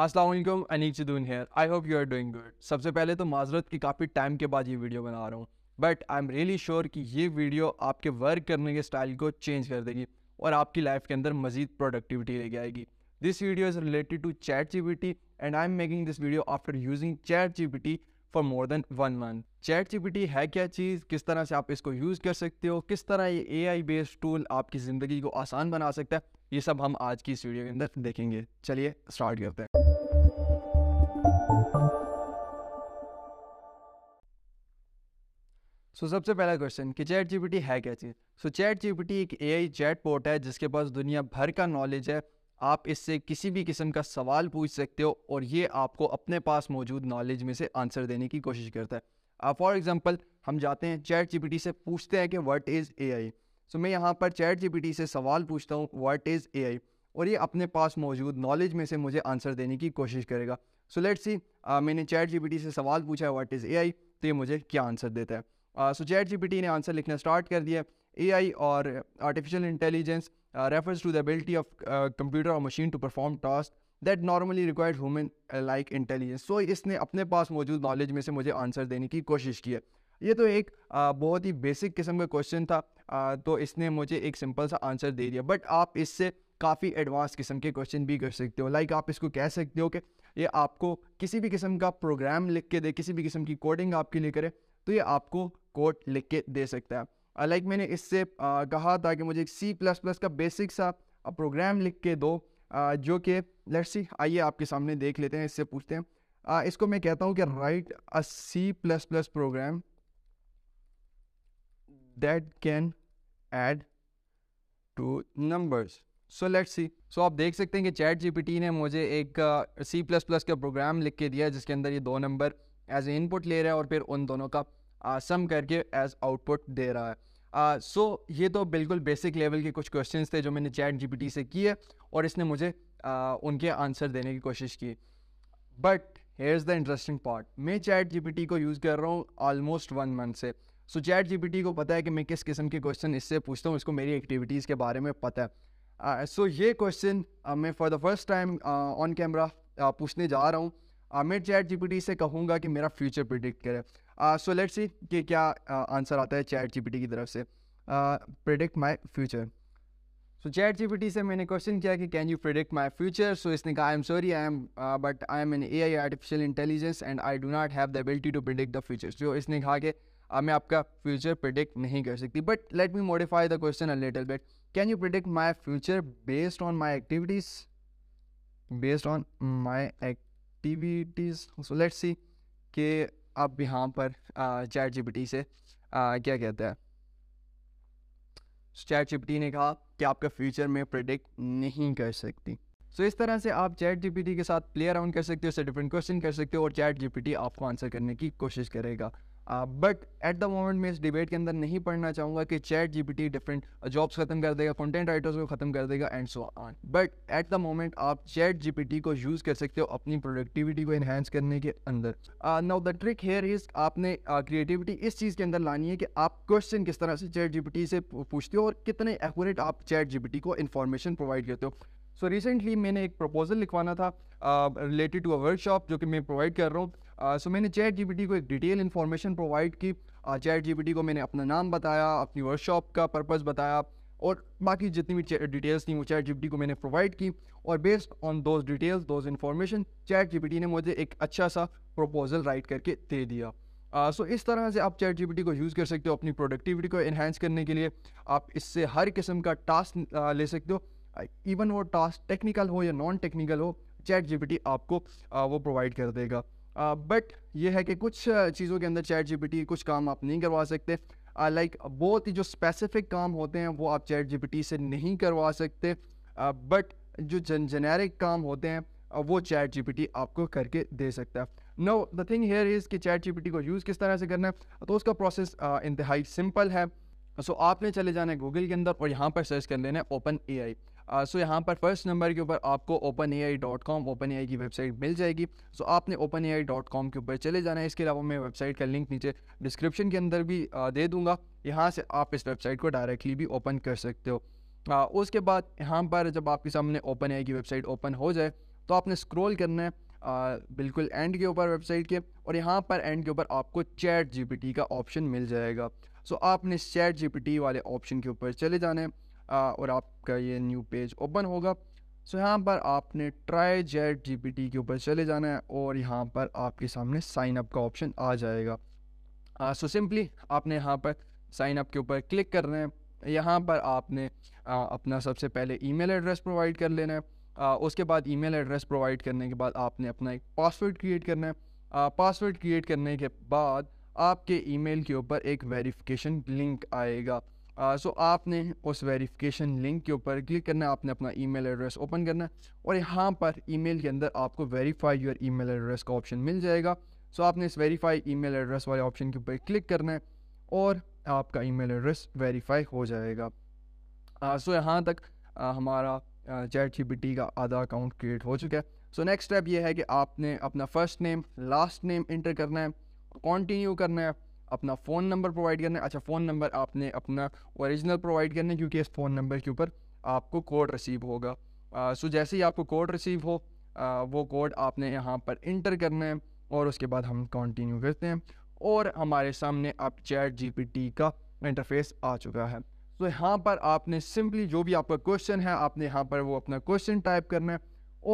Aslam Aneeq Jadoon here I hope you are doing good सबसे पहले तो माजरत की काफ़ी टाइम के बाद ये वीडियो बना रहा हूँ but I am really sure कि ये वीडियो आपके वर्क करने के स्टाइल को चेंज कर देगी और आपकी लाइफ के अंदर मजीद प्रोडक्टिविटी लेके आएगी this video is related to chat G and I am making this video after using chat G for more than one month chat GPT है क्या चीज़ किस तरह से आप इसको यूज़ कर सकते हो किस तरह ये ए आई बेस्ड टूल आपकी ज़िंदगी को आसान बना सकता है ये सब हम आज की इस वीडियो के अंदर देखेंगे चलिए स्टार्ट करते हैं सो so, सबसे पहला क्वेश्चन कि चैट जीपीटी है क्या चीज़ सो चैट जीपीटी एक ए आई चैट पोर्ट है जिसके पास दुनिया भर का नॉलेज है आप इससे किसी भी किस्म का सवाल पूछ सकते हो और ये आपको अपने पास मौजूद नॉलेज में से आंसर देने की कोशिश करता है फॉर एग्ज़ाम्पल एग्जांपल हम जाते हैं चैट जीपीटी से पूछते हैं कि व्हाट इज़ एआई सो मैं यहाँ पर चैट जीपीटी से सवाल पूछता हूँ व्हाट इज़ एआई और ये अपने पास मौजूद नॉलेज में से मुझे आंसर देने की कोशिश करेगा सो लेट्स सी मैंने चैट जी से सवाल पूछा है वाट इज़ आई तो ये मुझे क्या आंसर देता है सो चैट जी ने आंसर लिखना स्टार्ट कर दिया आई और artificial intelligence uh, refers to the ability of uh, computer or machine to perform tasks required human like intelligence so इसने अपने पास मौजूद नॉलेज में से मुझे आंसर देने की कोशिश की है ये तो एक आ, uh, बहुत ही बेसिक किस्म का क्वेश्चन था आ, uh, तो इसने मुझे एक सिंपल सा आंसर दे दिया बट आप इससे काफ़ी एडवांस किस्म के क्वेश्चन भी कर सकते हो लाइक like आप इसको कह सकते हो कि ये आपको किसी भी किस्म का प्रोग्राम लिख के दे किसी भी किस्म की कोडिंग आपके लिए करे तो ये आपको कोड लिख के दे सकता है लाइक मैंने इससे कहा था कि मुझे एक सी प्लस प्लस का बेसिक सा प्रोग्राम लिख के दो जो कि लेट्स सी आइए आपके सामने देख लेते हैं इससे पूछते हैं इसको मैं कहता हूँ कि write a C plus plus program that can add two numbers so let's see so आप देख सकते हैं कि चैट जी ने मुझे एक सी प्लस प्लस का प्रोग्राम लिख के दिया जिसके अंदर ये दो नंबर एज ए इनपुट ले रहा है और फिर उन दोनों का सम करके एज आउटपुट दे रहा है सो so, ये तो बिल्कुल बेसिक लेवल के कुछ क्वेश्चंस थे जो मैंने चैट जीपीटी से किए और इसने मुझे uh, उनके आंसर देने की कोशिश की but here is the interesting part मैं चैट जीपीटी को यूज़ कर रहा हूँ ऑलमोस्ट वन मंथ से सो चैट जीपीटी को पता है कि मैं किस किस्म के क्वेश्चन इससे पूछता हूँ इसको मेरी एक्टिविटीज़ के बारे में पता है सो uh, so ये क्वेश्चन uh, मैं for the first time on camera पूछने जा रहा हूँ uh, मैं चैट जीपीटी से कहूँगा कि मेरा फ्यूचर प्रिडिक्ट करे सो लेट्स सी कि क्या आंसर uh, आता है चैट जीपीटी की तरफ से predict my future so chat GPT से मैंने क्वेश्चन किया कि can you predict my future so इसने कहा I am sorry I am but I am an A I artificial intelligence and I do not have the ability to predict the future जो इसने कहा कि uh, मैं आपका future predict नहीं कर सकती but let me modify the question a little can you predict my future based on my activities based on my activities so let's see कि अब यहाँ पर चैट जी से आ, क्या कहते हैं चैट जी ने कहा कि आपका फ्यूचर में प्रिडिक्ट नहीं कर सकती सो so, इस तरह से आप चैट जीपीटी के साथ प्ले अराउंड कर सकते हो उससे डिफरेंट क्वेश्चन कर सकते हो और चैट जीपीटी आपको आंसर करने की कोशिश करेगा बट एट द मोमेंट मैं इस डिबेट के अंदर नहीं पढ़ना चाहूँगा कि chat G P different jobs ख़त्म कर देगा कंटेंट राइटर्स को ख़त्म कर देगा and so on but at the moment आप चैट जी को यूज़ कर सकते हो अपनी प्रोडक्टिविटी को इन्हेंस करने के अंदर now the trick here is आपने क्रिएटिविटी uh, इस चीज़ के अंदर लानी है कि आप क्वेश्चन किस तरह से चैट जी से पूछते हो और कितने एक्यूरेट आप चैट जी को इन्फॉर्मेशन प्रोवाइड करते हो सो so, रिसेंटली मैंने एक प्रपोजल लिखवाना था रिलेटेड टू अ वर्कशॉप जो कि मैं प्रोवाइड कर रहा हूँ सो मैंने चैट जी को एक डिटेल इन्फॉर्मेशन प्रोवाइड की चैट जी को मैंने अपना नाम बताया अपनी वर्कशॉप का पर्पज़ बताया और बाकी जितनी भी डिटेल्स थी वो चैट जी को मैंने प्रोवाइड की और based on those details those information chat G ने मुझे एक अच्छा सा प्रपोजल राइट करके दे दिया सो uh, so इस तरह से आप चैट जी को यूज़ कर सकते हो अपनी प्रोडक्टिविटी को इन्हेंस करने के लिए आप इससे हर किस्म का टास्क ले सकते हो इवन वो टास्क टेक्निकल हो या नॉन टेक्निकल हो चैट जी आपको आ, वो प्रोवाइड कर देगा बट uh, ये है कि कुछ uh, चीज़ों के अंदर चैट जी कुछ काम आप नहीं करवा सकते लाइक uh, like, बहुत ही जो स्पेसिफिक काम होते हैं वो आप चैट जी से नहीं करवा सकते बट जो जन जेनेरिक काम होते हैं वो चैट जी आपको करके दे सकता है no the thing here is कि चैट जी को यूज़ किस तरह से करना है तो उसका प्रोसेस इंतहाई सिंपल है सो so, आपने चले जाना है गूगल के अंदर और यहाँ पर सर्च कर लेना है open A I so uh, so यहाँ पर फर्स्ट नंबर के ऊपर आपको open A I dot com open A I की वेबसाइट मिल जाएगी सो so, आपने open A I dot com के ऊपर चले जाना है इसके अलावा मैं वेबसाइट का लिंक नीचे डिस्क्रिप्शन के अंदर भी uh, दे दूँगा यहाँ से आप इस वेबसाइट को डायरेक्टली भी ओपन कर सकते हो uh, उसके बाद यहाँ पर जब आपके सामने ओपन ए की वेबसाइट ओपन हो जाए तो आपने स्क्रोल करना है आ, बिल्कुल एंड के ऊपर वेबसाइट के और यहाँ पर एंड के ऊपर आपको चैट जीपीटी का ऑप्शन मिल जाएगा सो so, आपने चैट जीपीटी वाले ऑप्शन के ऊपर चले जाना है और आपका ये न्यू पेज ओपन होगा सो यहाँ पर आपने ट्राई जेट जीपीटी के ऊपर चले जाना है और यहाँ पर आपके सामने साइन अप का ऑप्शन आ जाएगा सो uh, सिंपली so आपने यहाँ पर साइन अप के ऊपर क्लिक करना है यहाँ पर आपने आ, अपना सबसे पहले ईमेल एड्रेस प्रोवाइड कर लेना है आ, उसके बाद ईमेल एड्रेस प्रोवाइड करने के बाद आपने अपना एक पासवर्ड क्रिएट करना है पासवर्ड क्रिएट करने के बाद आपके ईमेल के ऊपर एक वेरिफिकेशन लिंक आएगा सो uh, आपने उस वेरिफिकेशन लिंक के ऊपर क्लिक करना है आपने अपना ईमेल एड्रेस ओपन करना है और यहाँ पर ईमेल के अंदर आपको वेरीफाई योर ईमेल एड्रेस का ऑप्शन मिल जाएगा सो आपने इस वेरीफाई ईमेल एड्रेस वाले ऑप्शन के ऊपर क्लिक करना है और आपका ईमेल एड्रेस वेरीफाई हो जाएगा सो uh, यहाँ तक आ, uh, हमारा चैट जी का आधा अकाउंट क्रिएट हो चुका है सो नेक्स्ट स्टेप ये है कि आपने अपना first name last name enter करना है कंटिन्यू करना है अपना फ़ोन नंबर प्रोवाइड करना है अच्छा फ़ोन नंबर आपने अपना ओरिजिनल प्रोवाइड करना है क्योंकि इस फ़ोन नंबर के ऊपर आपको कोड रिसीव होगा सो जैसे ही आपको कोड रिसीव हो आ, वो कोड आपने यहाँ पर इंटर करना है और उसके बाद हम कंटिन्यू करते हैं और हमारे सामने अब चैट जी का इंटरफेस आ चुका है तो यहाँ पर आपने सिंपली जो भी आपका क्वेश्चन है आपने यहाँ पर वो अपना क्वेश्चन टाइप करना है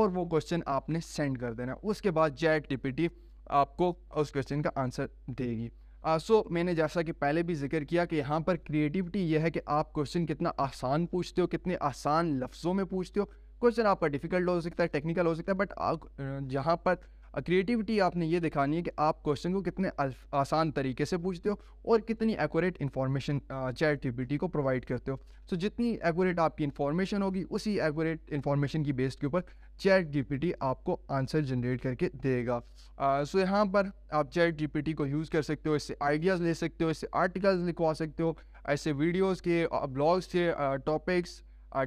और वो क्वेश्चन आपने सेंड कर देना है उसके बाद चैट टी आपको उस क्वेश्चन का आंसर देगी सो so, मैंने जैसा कि पहले भी जिक्र किया कि यहाँ पर क्रिएटिविटी यह है कि आप क्वेश्चन कितना आसान पूछते हो कितने आसान लफ्ज़ों में पूछते हो क्वेश्चन आपका डिफिकल्ट हो सकता है टेक्निकल हो सकता है बट जहाँ पर और क्रिएटिविटी आपने ये दिखानी है कि आप क्वेश्चन को कितने आसान तरीके से पूछते हो और कितनी एक्यूरेट इन्फॉर्मेशन चैट को प्रोवाइड करते हो सो so, जितनी एक्यूरेट आपकी इन्फॉर्मेशन होगी उसी एक्यूरेट इन्फॉर्मेशन की बेस के ऊपर चैट जीपीटी आपको आंसर जनरेट करके देगा सो uh, so यहाँ पर आप चैट जीपीटी को यूज़ कर सकते हो इससे आइडियाज़ ले सकते हो इससे आर्टिकल्स लिखवा सकते हो ऐसे वीडियोज़ के ब्लॉग्स के टॉपिक्स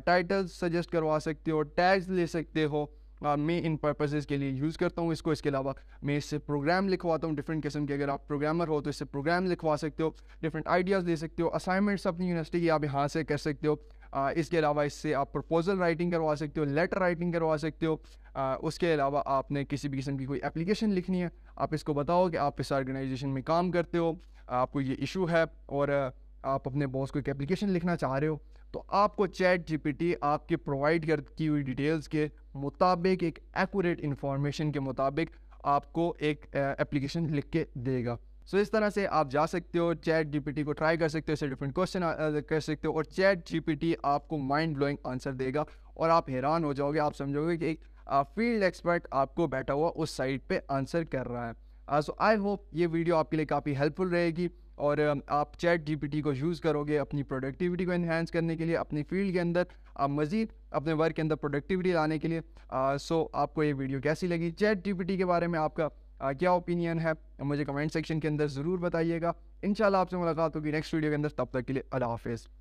टाइटल्स सजेस्ट करवा सकते हो टैग्स ले सकते हो मैं इन पर्पजेज के लिए यूज़ करता हूँ इसको इसके अलावा मैं इससे प्रोग्राम लिखवाता हूँ डिफरेंट किस्म के अगर आप प्रोग्रामर हो तो इससे प्रोग्राम लिखवा सकते हो डिफरेंट आइडियाज़ दे सकते हो असाइनमेंट्स अपनी यूनिवर्सिटी की आप यहाँ से कर सकते हो आ, इसके अलावा इससे आप प्रपोजल राइटिंग करवा सकते हो लेटर राइटिंग करवा सकते हो आ, उसके अलावा आपने किसी भी किस्म की कोई एप्लीकेशन लिखनी है आप इसको बताओ कि आप इस ऑर्गेनाइजेशन में काम करते हो आपको ये इशू है और आप अपने बॉस को एक एप्लीकेशन लिखना चाह रहे हो तो आपको चैट जीपीटी आपके प्रोवाइड कर की हुई डिटेल्स के मुताबिक एक एक्यूरेट इन्फॉर्मेशन के मुताबिक आपको एक एप्लीकेशन लिख के देगा सो so, इस तरह से आप जा सकते हो चैट जीपीटी को ट्राई कर सकते हो इसे डिफरेंट क्वेश्चन कर सकते हो और चैट जीपीटी आपको माइंड ब्लोइंग आंसर देगा और आप हैरान हो जाओगे आप समझोगे कि एक फील्ड एक्सपर्ट आपको बैठा हुआ उस साइट पे आंसर कर रहा है सो आई होप ये वीडियो आपके लिए काफ़ी हेल्पफुल रहेगी और आप चैट जीपीटी को यूज़ करोगे अपनी प्रोडक्टिविटी को इन्हेंस करने के लिए अपनी फील्ड के अंदर आप मज़ीद अपने वर्क के अंदर प्रोडक्टिविटी लाने के लिए आ, सो आपको ये वीडियो कैसी लगी चैट जीपीटी के बारे में आपका आ, क्या ओपिनियन है मुझे कमेंट सेक्शन के अंदर ज़रूर बताइएगा इन आपसे मुलाकात होगी नेक्स्ट वीडियो के अंदर तब तक के लिए अला हाफिज़